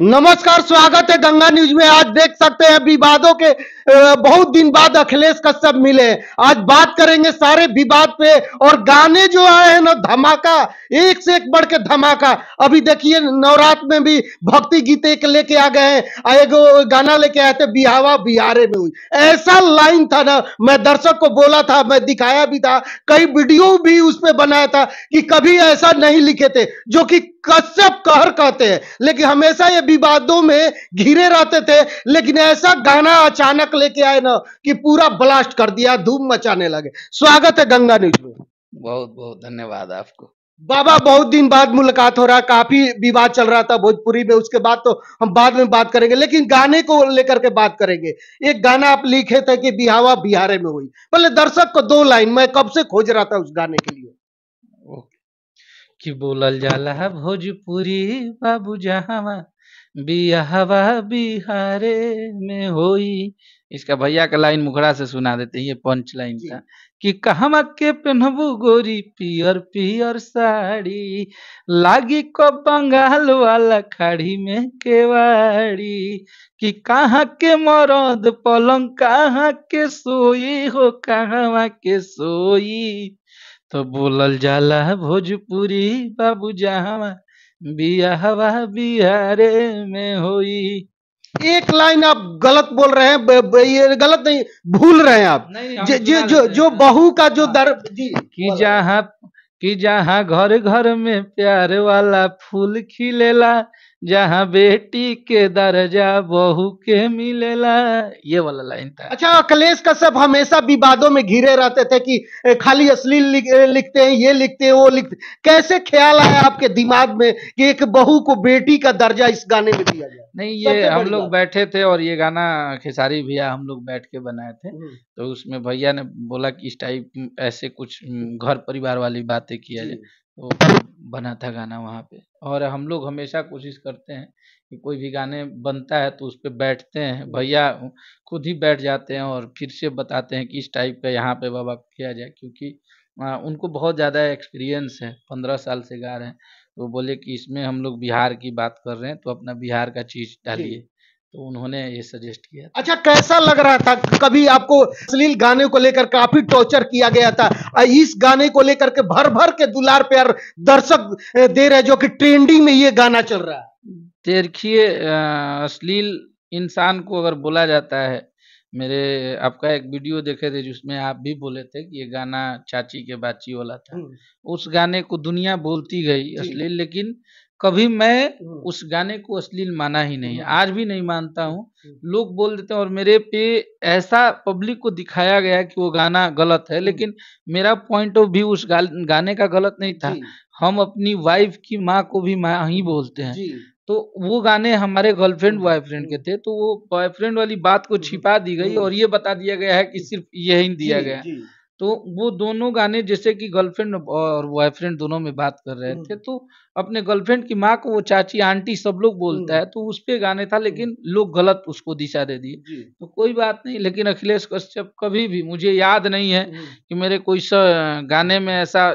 नमस्कार स्वागत है गंगा न्यूज में आज देख सकते हैं विवादों के बहुत दिन बाद अखिलेश कश्यप मिले आज बात करेंगे सारे विवाद पे और गाने जो आए हैं ना धमाका एक से एक बढ़ के धमाका अभी देखिए नवरात्र में भी भक्ति गीत एक लेके आ गए हैं एक गाना लेके आए थे बिहावा बिहारे में हुई ऐसा लाइन था ना मैं दर्शक को बोला था मैं दिखाया भी था कई वीडियो भी उस पर बनाया था कि कभी ऐसा नहीं लिखे थे जो कि कश्यप कहर कहते हैं लेकिन हमेशा ये विवादों में घिरे रहते थे लेकिन ऐसा गाना अचानक लेके आए ना कि पूरा ब्लास्ट कर दिया धूम मचाने लगे स्वागत है गंगा न्यूज में बहुत बहुत धन्यवाद आपको बाबा बहुत दिन बाद मुलाकात हो रहा काफी विवाद चल रहा था भोजपुरी में उसके बाद तो हम बाद में बात करेंगे लेकिन गाने को लेकर के बात करेंगे एक गाना आप लिखे थे कि बिहावा बिहारे में हुई पहले दर्शक को दो लाइन मैं कब से खोज रहा था उस गाने के लिए ओके कि बोलल जाला हाँ, भोजपुरी बाबू जहावा बिहवा बिहारे में होई इसका भैया का लाइन मुखड़ा से सुना देते हैं ये पंच लाइन का कि कहमा के पहनबू गोरी पियर पियर साड़ी लागी को बंगाल वाला खाड़ी में केवाड़ी कि कहाँ के मरद पलंग कहाँ के सोई हो कहवा के सोई तो बोलल जाला भोजपुरी बाबू जहा बियाहवा बिहारे में होई एक लाइन आप गलत बोल रहे हैं ब, ब, ये गलत नहीं भूल रहे हैं आप नहीं, ज, जो जो बहू का जो हाँ। दर कि जहाँ कि जहाँ घर घर में प्यार वाला फूल खिलेला जहाँ बेटी के दर्जा बहू के मिलेला ये वाला लाइन था अच्छा का सब हमेशा विवादों में घिरे रहते थे कि खाली असली लिखते हैं ये लिखते हैं वो लिखते कैसे ख्याल आया आपके दिमाग में कि एक बहू को बेटी का दर्जा इस गाने में दिया जाए नहीं ये हम लोग बैठे थे और ये गाना खेसारी भैया हम लोग बैठ के बनाए थे हम्म। तो उसमें भैया ने बोला कि इस टाइप ऐसे कुछ हम्म, घर परिवार वाली बातें किया जाए वो तो बना था गाना वहाँ पे और हम लोग हमेशा कोशिश करते हैं कि कोई भी गाने बनता है तो उस पर बैठते हैं भैया खुद ही बैठ जाते हैं और फिर से बताते हैं कि इस टाइप का यहाँ पे बाबा किया जाए क्योंकि उनको बहुत ज़्यादा एक्सपीरियंस है पंद्रह साल से गा रहे हैं तो बोले कि इसमें हम लोग बिहार की बात कर रहे हैं तो अपना बिहार का चीज़ डालिए तो उन्होंने ये सजेस्ट किया अच्छा कैसा लग रहा था कभी आपको अश्लील गाने को लेकर काफी टॉर्चर किया गया था इस गाने को लेकर के भर भर के दुलार प्यार दर्शक दे रहे जो कि ट्रेंडिंग में ये गाना चल रहा है देखिए अश्लील इंसान को अगर बोला जाता है मेरे आपका एक वीडियो देखे थे जिसमें आप भी बोले थे कि ये गाना चाची के बाची वाला था हम्म। उस गाने को दुनिया बोलती गई अश्लील लेकिन कभी मैं हम्म। उस गाने को अश्लील माना ही नहीं हम्म। आज भी नहीं मानता हूँ हम्म। लोग बोल देते हैं और मेरे पे ऐसा पब्लिक को दिखाया गया कि वो गाना गलत है लेकिन मेरा पॉइंट ऑफ व्यू उस गाने का गलत नहीं था हम अपनी वाइफ की माँ को भी माँ ही बोलते हैं तो वो गाने हमारे गर्लफ्रेंड बॉयफ्रेंड के थे तो वो बॉयफ्रेंड वाली बात को छिपा दी गई और ये बता दिया गया है कि सिर्फ यही दिया गया तो वो दोनों गाने जैसे कि गर्लफ्रेंड और बॉयफ्रेंड दोनों में बात कर रहे थे हम्म। तो अपने गर्लफ्रेंड की माँ को वो चाची आंटी सब लोग बोलता हम्म। है तो उस पर गाने था लेकिन लोग गलत उसको दिशा दे दिए तो कोई बात नहीं लेकिन अखिलेश कश्यप कभी भी मुझे याद नहीं है हम्म। कि मेरे कोई गाने में ऐसा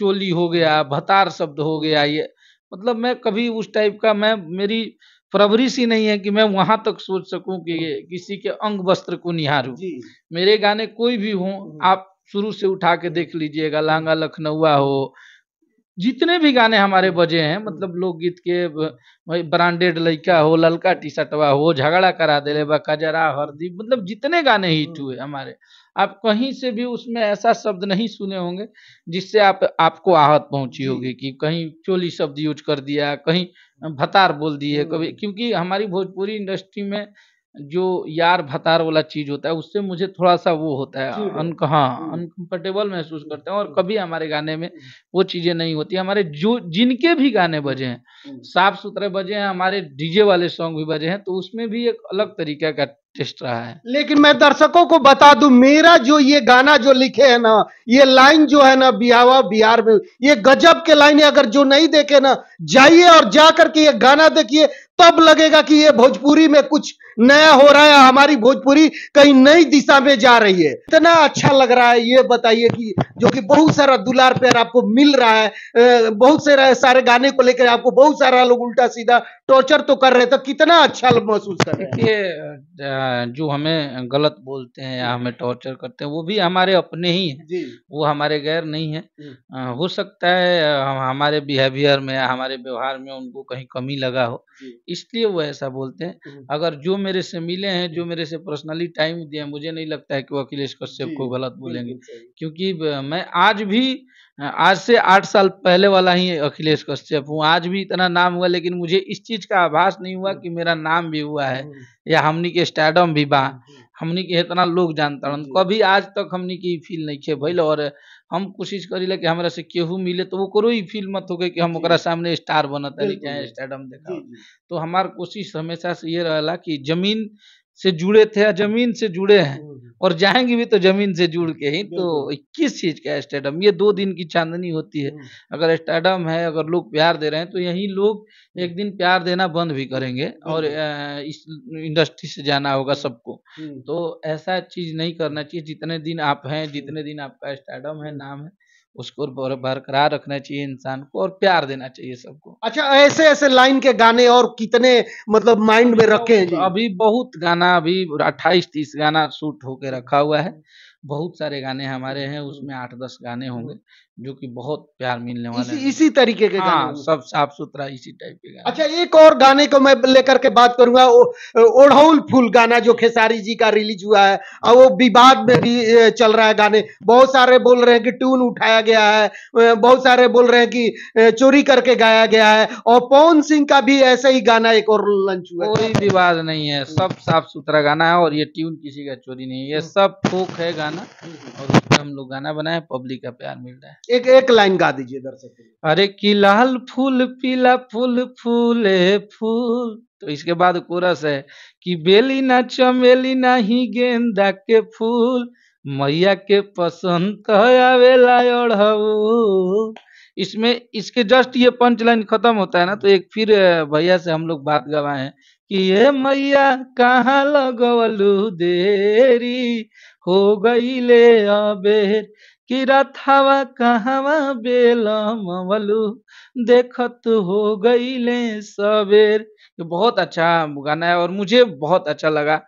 चोली हो गया भतार शब्द हो गया ये मतलब मैं कभी उस टाइप का मैं मेरी परवरिश ही नहीं है कि मैं वहां तक सोच सकूं कि किसी के अंग वस्त्र को निहारूं मेरे गाने कोई भी हो आप शुरू से उठा के देख लीजिएगा लांगा लखनऊआ हो जितने भी गाने हमारे बजे हैं मतलब लोकगीत के भाई ब्रांडेड लड़का हो ललका टी शर्टवा हो झगड़ा करा दे कजरा हरदी मतलब जितने गाने हिट हुए हमारे आप कहीं से भी उसमें ऐसा शब्द नहीं सुने होंगे जिससे आप आपको आहत पहुंची होगी कि कहीं चोली शब्द यूज कर दिया कहीं भतार बोल दिए हम्म। कभी क्योंकि हमारी भोजपुरी इंडस्ट्री में जो यार भतार वाला चीज होता है उससे मुझे थोड़ा सा वो होता है अनक हाँ अनकम्फर्टेबल हम्म। महसूस करते हैं और हम्म। कभी हमारे गाने में हम्म। वो चीजें नहीं होती हमारे जो जिनके भी गाने बजे हैं साफ सुथरे बजे हैं हमारे डीजे वाले सॉन्ग भी बजे हैं तो उसमें भी एक अलग तरीके का रहा है लेकिन मैं दर्शकों को बता दूं मेरा जो ये गाना जो लिखे है ना ये लाइन जो है ना बिहावा बिहार में ये गजब के लाइन है अगर जो नहीं देखे ना जाइए और जा करके ये गाना देखिए तब लगेगा कि ये भोजपुरी में कुछ नया हो रहा है हमारी भोजपुरी कहीं नई दिशा में जा रही है इतना अच्छा लग रहा है ये बताइए कि जो कि बहुत सारा दुलार प्यार आपको मिल रहा है बहुत से सारे गाने को लेकर आपको बहुत सारा लोग उल्टा सीधा टॉर्चर तो कर रहे थे तो कितना अच्छा महसूस कर रहे हैं जो हमें गलत बोलते हैं या हम्म। हमें टॉर्चर करते हैं वो भी हमारे अपने ही हैं वो हमारे गैर नहीं है हम्म। हो सकता है हम हमारे बिहेवियर में हमारे व्यवहार में उनको कहीं कमी लगा हो इसलिए वो ऐसा बोलते हैं हम्म। अगर जो मेरे से मिले हैं जो मेरे से पर्सनली टाइम दिया मुझे नहीं लगता है कि वो अखिलेश कश्यप को गलत बोलेंगे क्योंकि मैं आज भी आज से आठ साल पहले वाला ही अखिलेश कश्यप हूँ आज भी इतना नाम हुआ लेकिन मुझे इस चीज का आभास नहीं हुआ कि मेरा नाम भी हुआ है या हमनी के स्टेडम भी बा हमनी के इतना लोग जानता रहा कभी आज तक हमनी की फील नहीं खे भैल और हम कोशिश करी ला कि हमारा से केहू मिले तो वो करो ही फील मत हो गए कि हम ओकरा सामने स्टार बनत चाहे हाँ, स्टेडम देखा तो हमार कोशिश हमेशा से ये रहला कि जमीन से जुड़े थे या जमीन से जुड़े हैं हम्म, हम्म। और जाएंगे भी तो जमीन से जुड़ के ही तो किस चीज का स्टेडम ये दो दिन की चांदनी होती है हम्म। अगर स्टेडम है अगर लोग प्यार दे रहे हैं तो यही लोग एक दिन प्यार देना बंद भी करेंगे और इस इंडस्ट्री से जाना होगा सबको तो ऐसा चीज नहीं करना चाहिए जितने दिन आप हैं जितने दिन आपका स्टेडम है नाम है उसको बरकरार रखना चाहिए इंसान को और प्यार देना चाहिए सबको अच्छा ऐसे ऐसे लाइन के गाने और कितने मतलब माइंड में रखे हैं अभी बहुत गाना अभी अट्ठाईस तीस गाना शूट होके रखा हुआ है बहुत सारे गाने हमारे हैं उसमें आठ दस गाने होंगे जो कि बहुत प्यार मिलने वाले इसी, इसी तरीके के हाँ, सब साफ सुथरा इसी टाइप के गाने अच्छा एक और गाने को मैं लेकर के बात करूंगा ओढ़ौल फूल गाना जो खेसारी जी का रिलीज हुआ है और वो विवाद में भी चल रहा है गाने बहुत सारे बोल रहे हैं कि ट्यून उठाया गया है बहुत सारे बोल रहे हैं कि चोरी करके गाया गया है और पवन सिंह का भी ऐसा ही गाना एक और लंच हुआ कोई विवाद नहीं है सब साफ सुथरा गाना है और ये ट्यून किसी का चोरी नहीं है हम्म। सब फूक है गाना हम्म। और हम लोग गाना बनाए पब्लिक का प्यार मिल रहा है एक एक लाइन गा दीजिए दर्शक अरे की लाल फूल पीला फूल फूले फूल तो इसके बाद कोरस है कि बेली ना चमेली ना ही गेंदा के फूल मैया के पसंद तो आवेला इसमें इसके जस्ट ये पंच लाइन खत्म होता है ना तो एक फिर भैया से हम लोग बात गवाए हैं ये मैया कहा लगवलू देरी हो गई ले अबेर कि रथवा बेलम बेलमवलू देखत हो गई ले सबेर बहुत अच्छा गाना है और मुझे बहुत अच्छा लगा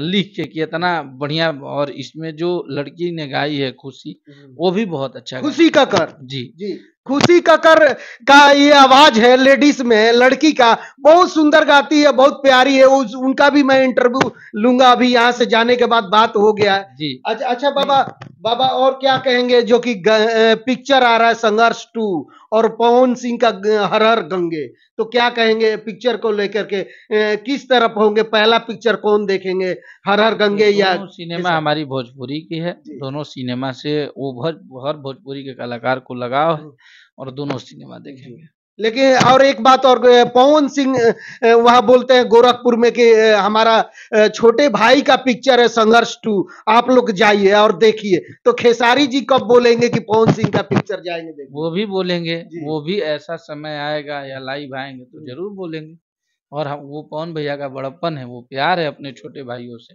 लिख के कि इतना बढ़िया और इसमें जो लड़की ने गाई है खुशी हम्म। वो भी बहुत अच्छा खुशी का कर जी जी खुशी का कर का ये आवाज है लेडीज में लड़की का बहुत सुंदर गाती है बहुत प्यारी है उस, उनका भी मैं इंटरव्यू लूंगा अभी यहाँ से जाने के बाद बात हो गया है जी अच्छा अच्छा बाबा बाबा और क्या कहेंगे जो कि पिक्चर आ रहा है संघर्ष टू और पवन सिंह का हर हर गंगे तो क्या कहेंगे पिक्चर को लेकर के किस तरफ होंगे पहला पिक्चर कौन देखेंगे हर हर गंगे या सिनेमा हमारी भोजपुरी की है दोनों सिनेमा से वो हर भोजपुरी के कलाकार को लगाव है हम्म। और दोनों सिनेमा देखेंगे लेकिन और एक बात और पवन सिंह वहां बोलते हैं गोरखपुर में कि हमारा छोटे भाई का पिक्चर है संघर्ष टू आप लोग जाइए और देखिए तो खेसारी जी कब बोलेंगे कि पवन सिंह का पिक्चर जाएंगे देखिए वो भी बोलेंगे वो भी ऐसा समय आएगा या लाइव आएंगे तो जरूर बोलेंगे और हम वो पवन भैया का बड़प्पन है वो प्यार है अपने छोटे भाइयों से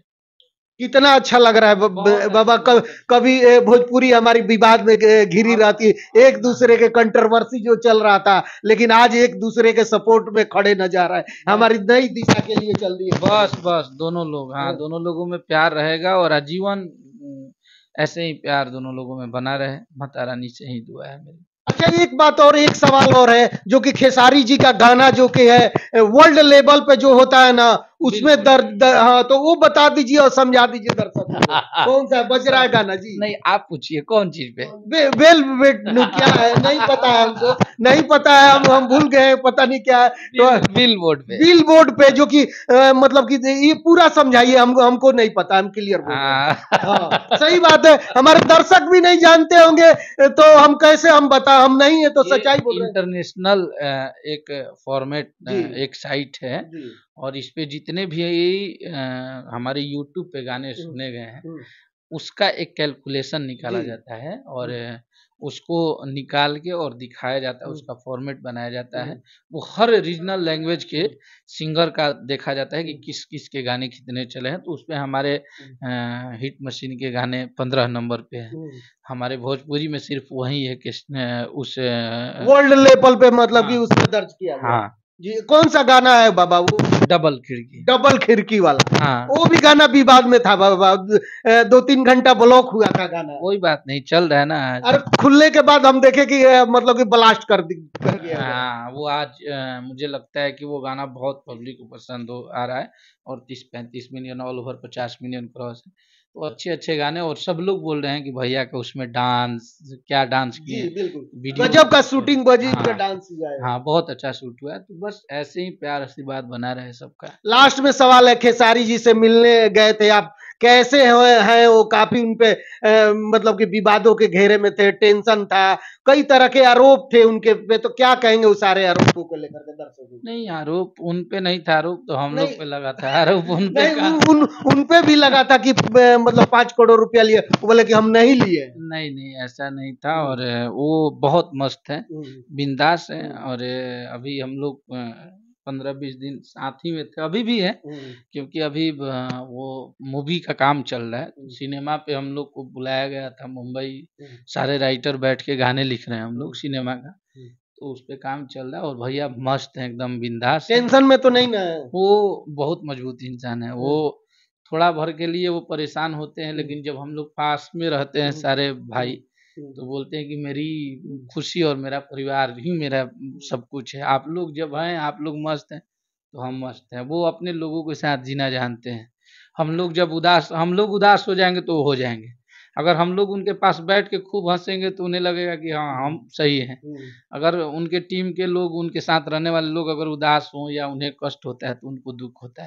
कितना अच्छा लग रहा है बाबा अच्छा। कब, कभी भोजपुरी हमारी विवाद में घिरी हाँ। रहती है एक दूसरे के कंट्रोवर्सी जो चल रहा था लेकिन आज एक दूसरे के सपोर्ट में खड़े नजर है हाँ। हमारी नई दिशा के लिए चल रही है बस बस दोनों लोग हाँ, हाँ। दोनों लोगों में प्यार रहेगा और आजीवन ऐसे ही प्यार दोनों लोगों में बना रहे माता रानी से ही दुआ है मेरी फिर एक बात और एक सवाल और है जो कि खेसारी जी का गाना जो कि है वर्ल्ड लेवल पे जो होता है ना उसमें दर, दर हाँ तो वो बता दीजिए और समझा दीजिए दर्शक कौन सा बज रहा है गाना जी नहीं आप पूछिए कौन चीज पे वे, वेल वेट क्या है नहीं पता है हमको नहीं पता है हम हम भूल गए पता नहीं क्या है तो बिल बोर्ड पे बिल बोर्ड पे जो कि मतलब कि ये पूरा समझाइए हमको हमको नहीं पता हम क्लियर बोल हाँ। हाँ, सही बात है हमारे दर्शक भी नहीं जानते होंगे तो हम कैसे हम बता हम नहीं है तो सच्चाई बोल इंटरनेशनल एक फॉर्मेट एक साइट है और इस पे जितने भी हमारे यूट्यूब पे गाने हम्म, सुने गए हैं हम्म। उसका एक कैलकुलेशन निकाला जाता है और उसको निकाल के और दिखाया जाता है उसका फॉर्मेट बनाया जाता है वो हर रीजनल लैंग्वेज के सिंगर का देखा जाता है कि किस किस के गाने कितने चले हैं तो उसमें हमारे हिट मशीन के गाने पंद्रह नंबर पे हैं हमारे भोजपुरी में सिर्फ वही है कि उस वर्ल्ड लेवल पे मतलब कि हाँ। उसमें दर्ज किया हाँ जी कौन सा गाना है बाबा वो डबल खिड़की डबल खिड़की वाला हाँ। वो भी गाना विवाद में था बाबा दो तीन घंटा ब्लॉक हुआ था गाना कोई बात नहीं चल रहा है ना अरे खुलने के बाद हम देखे कि मतलब कि ब्लास्ट कर दी कर दिया हाँ वो आज आ, मुझे लगता है कि वो गाना बहुत पब्लिक को पसंद हो आ रहा है और तीस पैंतीस मिलियन ऑल ओवर पचास मिलियन क्रॉस है तो अच्छे अच्छे गाने और सब लोग बोल रहे हैं कि भैया का उसमें डांस क्या डांस किए गजब का शूटिंग बजी हाँ, डांस हाँ बहुत अच्छा शूट हुआ है तो बस ऐसे ही प्यार आशीर्वाद बना रहे सबका लास्ट में सवाल है खेसारी जी से मिलने गए थे आप कैसे हैं वो काफी उनपे मतलब कि विवादों के घेरे में थे टेंशन था कई तरह के आरोप थे उनके पे तो क्या कहेंगे उस सारे आरोपों को लेकर के दर्शकों नहीं आरोप पे नहीं था आरोप तो हम लोग पे लगा था आरोप उनपे उन, उन, पे भी लगा था कि मतलब पांच करोड़ रुपया लिए बोले कि हम नहीं लिए नहीं नहीं ऐसा नहीं था हम्म। और वो बहुत मस्त है हम्म। बिंदास है और अभी हम लोग पंद्रह बीस दिन साथ ही में थे अभी भी है हम्म। क्योंकि अभी वो मूवी का काम चल रहा है हम्म। सिनेमा पे हम लोग को बुलाया गया था मुंबई हम्म। सारे राइटर बैठ के गाने लिख रहे हैं हम लोग सिनेमा का तो उस पर काम चल रहा है और भैया मस्त है एकदम बिंदास टेंशन में तो नहीं ना वो बहुत मजबूत इंसान है वो थोड़ा भर के लिए वो परेशान होते हैं लेकिन जब हम लोग पास में रहते हैं सारे भाई तो हम्म। बोलते हैं कि मेरी खुशी और मेरा परिवार ही मेरा सब कुछ है आप लोग जब हैं आप लोग मस्त हैं तो हम मस्त हैं वो अपने लोगों के साथ जीना जानते हैं हम लोग जब उदास हम लोग उदास हो जाएंगे तो हो जाएंगे अगर हम लोग उनके पास बैठ के खूब हंसेंगे तो उन्हें लगेगा कि हाँ हम सही हैं हम्म। अगर उनके टीम के लोग उनके साथ रहने वाले लोग अगर उदास हों या उन्हें कष्ट होता है तो उनको दुख होता है